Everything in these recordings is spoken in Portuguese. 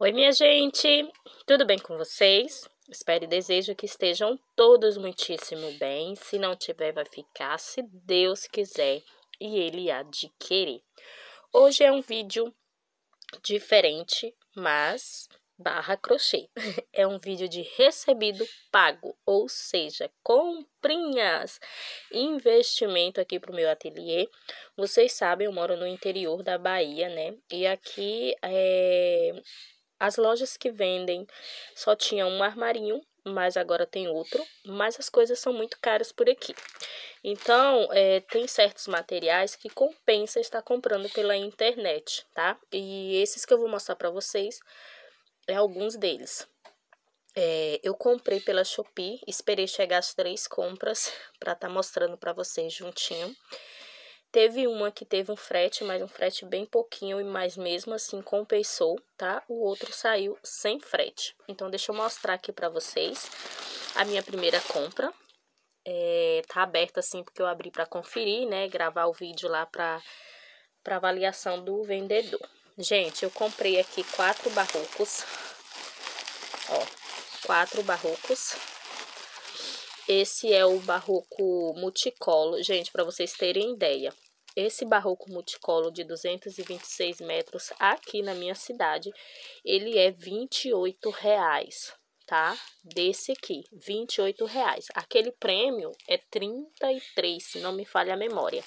Oi, minha gente, tudo bem com vocês? Espero e desejo que estejam todos muitíssimo bem. Se não tiver, vai ficar, se Deus quiser e Ele adquirir. Hoje é um vídeo diferente, mas barra crochê. É um vídeo de recebido pago, ou seja, comprinhas, investimento aqui para o meu ateliê. Vocês sabem, eu moro no interior da Bahia, né? E aqui é as lojas que vendem só tinham um armarinho, mas agora tem outro. Mas as coisas são muito caras por aqui. Então, é, tem certos materiais que compensa estar comprando pela internet, tá? E esses que eu vou mostrar para vocês é alguns deles. É, eu comprei pela Shopee, esperei chegar as três compras para estar tá mostrando para vocês juntinho. Teve uma que teve um frete, mas um frete bem pouquinho, e mais mesmo assim compensou, tá? O outro saiu sem frete. Então, deixa eu mostrar aqui pra vocês a minha primeira compra. É, tá aberta assim, porque eu abri pra conferir, né? Gravar o vídeo lá pra, pra avaliação do vendedor. Gente, eu comprei aqui quatro barrocos. Ó, quatro barrocos esse é o barroco multicolo, gente, para vocês terem ideia. Esse barroco multicolo de 226 metros aqui na minha cidade, ele é 28 reais, tá? Desse aqui, 28 reais. Aquele prêmio é 33, se não me falha a memória.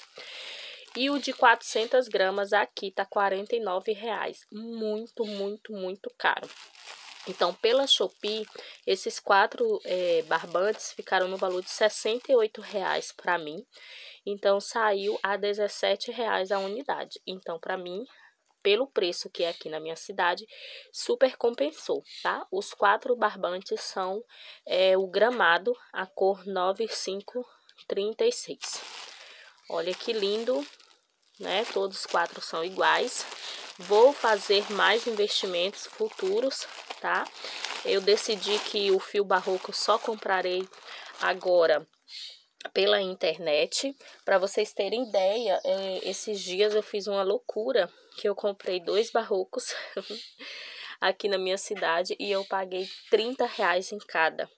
E o de 400 gramas aqui tá 49 reais. Muito, muito, muito caro. Então, pela Shopee, esses quatro é, barbantes ficaram no valor de R$ 68,00 para mim. Então, saiu a R$ 17,00 a unidade. Então, para mim, pelo preço que é aqui na minha cidade, super compensou, tá? Os quatro barbantes são é, o gramado, a cor 9536. Olha que lindo, né? Todos os quatro são iguais. Vou fazer mais investimentos futuros, tá? Eu decidi que o fio barroco só comprarei agora pela internet. Para vocês terem ideia, é, esses dias eu fiz uma loucura que eu comprei dois barrocos aqui na minha cidade e eu paguei 30 reais em cada.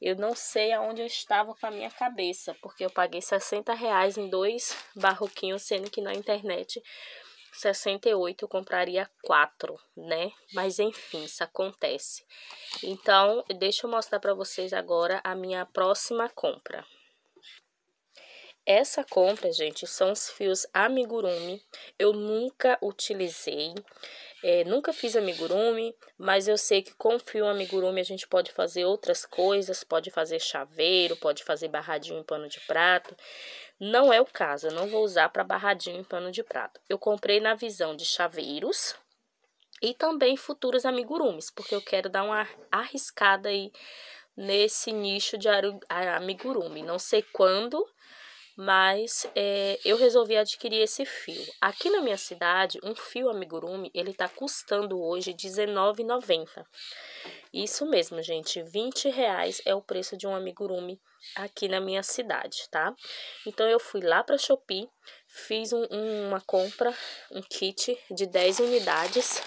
Eu não sei aonde eu estava com a minha cabeça, porque eu paguei 60 reais em dois barroquinhos, sendo que na internet 68 eu compraria quatro, né? Mas enfim, isso acontece. Então, deixa eu mostrar para vocês agora a minha próxima compra. Essa compra, gente, são os fios amigurumi. Eu nunca utilizei, é, nunca fiz amigurumi, mas eu sei que com fio amigurumi a gente pode fazer outras coisas, pode fazer chaveiro, pode fazer barradinho em pano de prato. Não é o caso, eu não vou usar para barradinho em pano de prato. Eu comprei na visão de chaveiros e também futuros amigurumis, porque eu quero dar uma arriscada aí nesse nicho de amigurumi. Não sei quando, mas é, eu resolvi adquirir esse fio. Aqui na minha cidade, um fio amigurumi, ele tá custando hoje R$19,90. Isso mesmo, gente, R$20,00 é o preço de um amigurumi aqui na minha cidade, tá? Então, eu fui lá pra Shopee, fiz um, uma compra, um kit de 10 unidades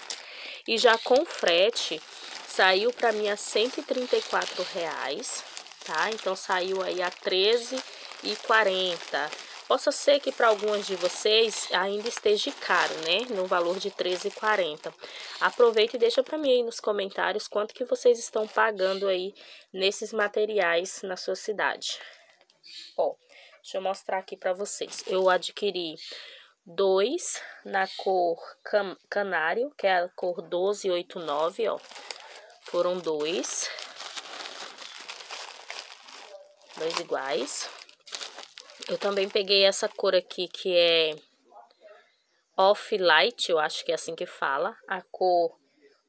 e já com frete saiu pra mim a R$134,00, tá? Então, saiu aí a R$13,00 e 40. Possa ser que para algumas de vocês ainda esteja caro, né? No valor de 13,40. Aproveita e deixa para mim aí nos comentários quanto que vocês estão pagando aí nesses materiais na sua cidade. Ó, deixa eu mostrar aqui para vocês. Eu adquiri dois na cor can canário, que é a cor 1289, ó. Foram dois. Dois iguais. Eu também peguei essa cor aqui, que é off-light, eu acho que é assim que fala. A cor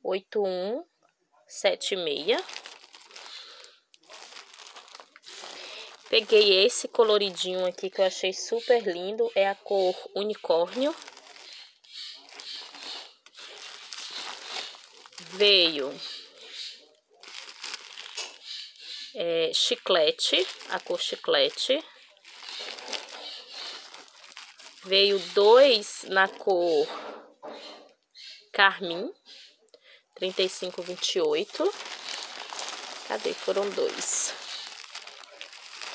8176. Peguei esse coloridinho aqui que eu achei super lindo, é a cor unicórnio. Veio é, chiclete, a cor chiclete. Veio dois na cor carmim, 3528. Cadê? Foram dois.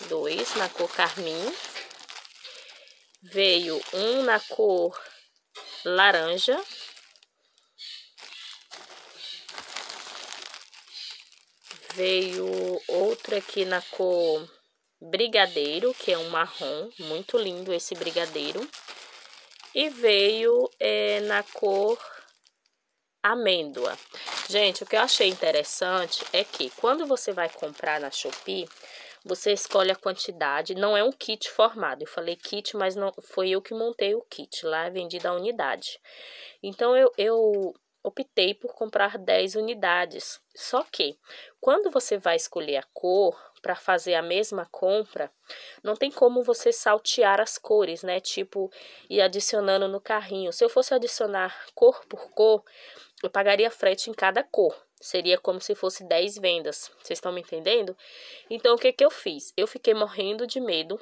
Dois na cor carmim. Veio um na cor laranja. Veio outro aqui na cor brigadeiro, que é um marrom, muito lindo esse brigadeiro. E veio é, na cor amêndoa. Gente, o que eu achei interessante é que quando você vai comprar na Shopee, você escolhe a quantidade, não é um kit formado. Eu falei kit, mas não foi eu que montei o kit, lá é vendida a unidade. Então, eu, eu optei por comprar 10 unidades. Só que, quando você vai escolher a cor, para fazer a mesma compra, não tem como você saltear as cores, né? Tipo, e adicionando no carrinho. Se eu fosse adicionar cor por cor, eu pagaria frete em cada cor. Seria como se fosse 10 vendas. Vocês estão me entendendo? Então, o que, que eu fiz? Eu fiquei morrendo de medo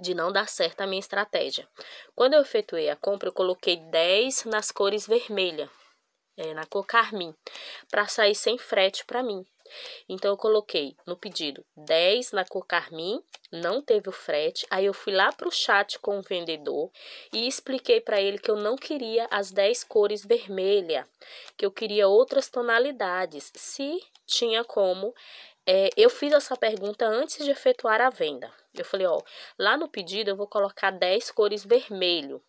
de não dar certo a minha estratégia. Quando eu efetuei a compra, eu coloquei 10 nas cores vermelha, é, na cor carmim, para sair sem frete para mim. Então, eu coloquei no pedido 10 na cor carmim, não teve o frete. Aí, eu fui lá para o chat com o vendedor e expliquei para ele que eu não queria as 10 cores vermelha, que eu queria outras tonalidades, se tinha como é, eu fiz essa pergunta antes de efetuar a venda. Eu falei, ó, lá no pedido eu vou colocar 10 cores vermelho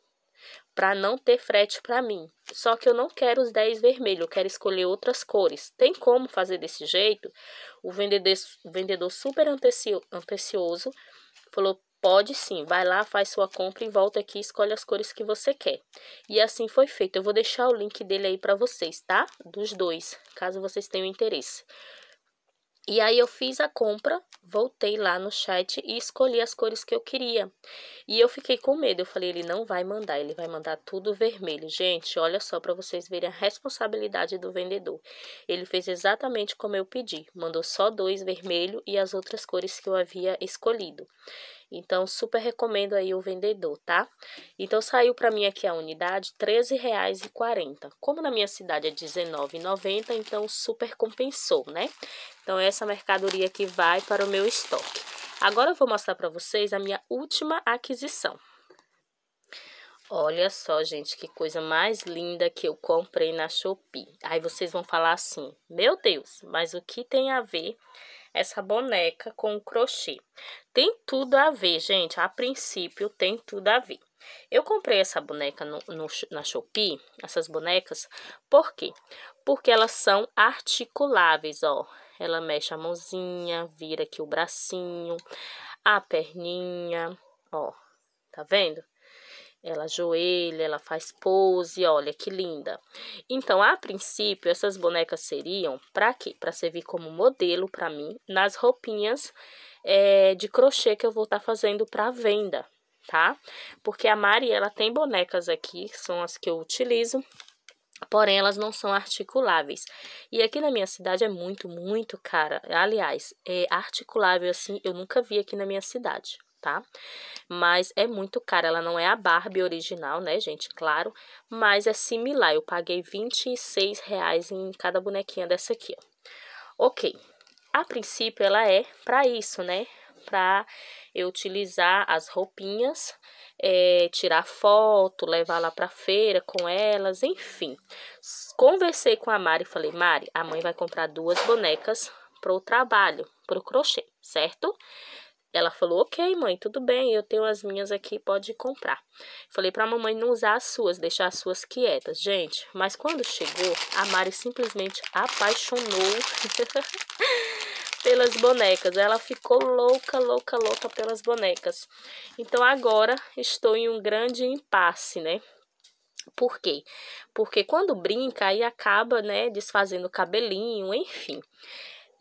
para não ter frete para mim. Só que eu não quero os 10 vermelhos, eu quero escolher outras cores. Tem como fazer desse jeito? O vendedor, o vendedor super ansioso falou: pode sim, vai lá, faz sua compra e volta aqui escolhe as cores que você quer. E assim foi feito. Eu vou deixar o link dele aí para vocês, tá? Dos dois, caso vocês tenham interesse. E aí eu fiz a compra, voltei lá no chat e escolhi as cores que eu queria. E eu fiquei com medo, eu falei, ele não vai mandar, ele vai mandar tudo vermelho. Gente, olha só para vocês verem a responsabilidade do vendedor. Ele fez exatamente como eu pedi, mandou só dois vermelho e as outras cores que eu havia escolhido. Então, super recomendo aí o vendedor, tá? Então, saiu para mim aqui a unidade R$13,40. Como na minha cidade é R$19,90, então super compensou, né? Então, é essa mercadoria aqui vai para o meu estoque. Agora, eu vou mostrar para vocês a minha última aquisição. Olha só, gente, que coisa mais linda que eu comprei na Shopee. Aí vocês vão falar assim, meu Deus, mas o que tem a ver essa boneca com o crochê. Tem tudo a ver, gente, a princípio tem tudo a ver. Eu comprei essa boneca no, no, na Shopee, essas bonecas, por quê? Porque elas são articuláveis, ó. Ela mexe a mãozinha, vira aqui o bracinho, a perninha, ó, tá vendo? Ela ajoelha, ela faz pose, olha que linda. Então, a princípio, essas bonecas seriam para quê? Para servir como modelo para mim nas roupinhas é, de crochê que eu vou estar tá fazendo para venda, tá? Porque a Mari, ela tem bonecas aqui, são as que eu utilizo, porém elas não são articuláveis. E aqui na minha cidade é muito, muito cara. Aliás, é articulável assim, eu nunca vi aqui na minha cidade tá? Mas é muito cara, ela não é a Barbie original, né, gente? Claro, mas é similar. Eu paguei 26 reais em cada bonequinha dessa aqui, ó. Ok, a princípio ela é para isso, né? Para eu utilizar as roupinhas, é, tirar foto, levar lá para feira com elas, enfim. Conversei com a Mari e falei, Mari, a mãe vai comprar duas bonecas pro trabalho, pro crochê, certo? Ela falou: "OK, mãe, tudo bem, eu tenho as minhas aqui, pode comprar". Falei para a mamãe não usar as suas, deixar as suas quietas, gente. Mas quando chegou, a Mari simplesmente apaixonou pelas bonecas. Ela ficou louca, louca, louca pelas bonecas. Então agora estou em um grande impasse, né? Por quê? Porque quando brinca, aí acaba, né, desfazendo o cabelinho, enfim.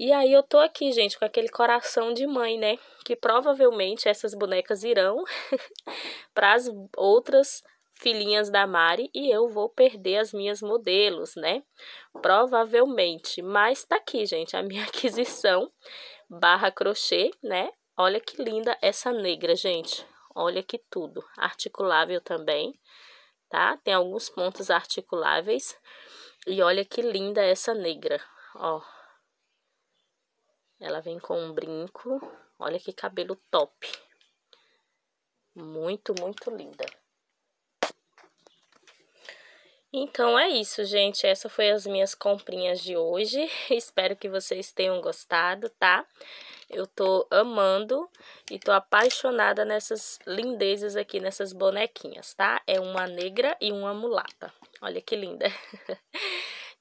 E aí eu tô aqui, gente, com aquele coração de mãe, né? Que provavelmente essas bonecas irão para as outras filhinhas da Mari e eu vou perder as minhas modelos, né? Provavelmente, mas tá aqui, gente, a minha aquisição barra crochê, né? Olha que linda essa negra, gente. Olha que tudo. Articulável também, tá? Tem alguns pontos articuláveis. E olha que linda essa negra, ó. Ela vem com um brinco. Olha que cabelo top. Muito, muito linda. Então é isso, gente. Essa foi as minhas comprinhas de hoje. Espero que vocês tenham gostado, tá? Eu tô amando e tô apaixonada nessas lindezas aqui, nessas bonequinhas, tá? É uma negra e uma mulata. Olha que linda.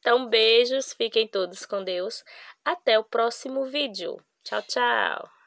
Então, beijos, fiquem todos com Deus. Até o próximo vídeo. Tchau, tchau.